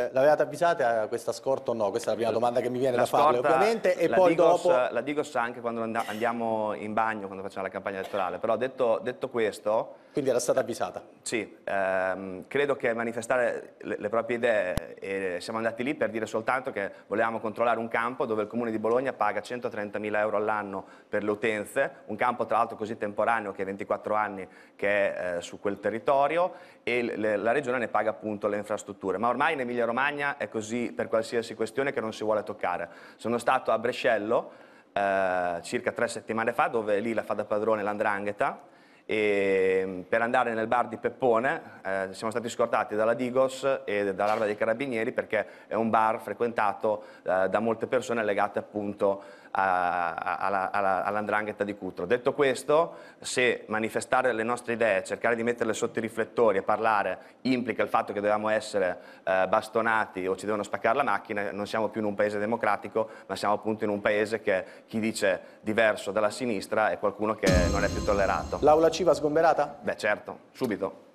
Eh, l'avevate avvisata questa scorta o no? Questa è la prima domanda che mi viene la da farle ovviamente e poi Digos, dopo... La Digos anche quando andiamo in bagno, quando facciamo la campagna elettorale, però detto, detto questo... Quindi era stata avvisata? Sì, ehm, credo che manifestare le, le proprie idee, eh, siamo andati lì per dire soltanto che volevamo controllare un campo dove il Comune di Bologna paga 130.000 euro all'anno per le utenze, un campo tra l'altro così temporaneo che è 24 anni che è eh, su quel territorio e le, la Regione ne paga appunto le infrastrutture, ma ormai in Emilia Romagna è così per qualsiasi questione che non si vuole toccare. Sono stato a Brescello eh, circa tre settimane fa, dove lì la fa da padrone l'andrangheta, e ehm, per andare nel bar di Peppone eh, siamo stati scortati dalla Digos e dall'Arma dei Carabinieri perché è un bar frequentato eh, da molte persone legate appunto all'andrangheta di Cutro. Detto questo, se manifestare le nostre idee, cercare di metterle sotto i riflettori e parlare implica il fatto che dobbiamo essere eh, bastonati o ci devono spaccare la macchina, non siamo più in un paese democratico, ma siamo appunto in un paese che chi dice diverso dalla sinistra è qualcuno che non è più tollerato civa sgomberata? Beh certo, subito.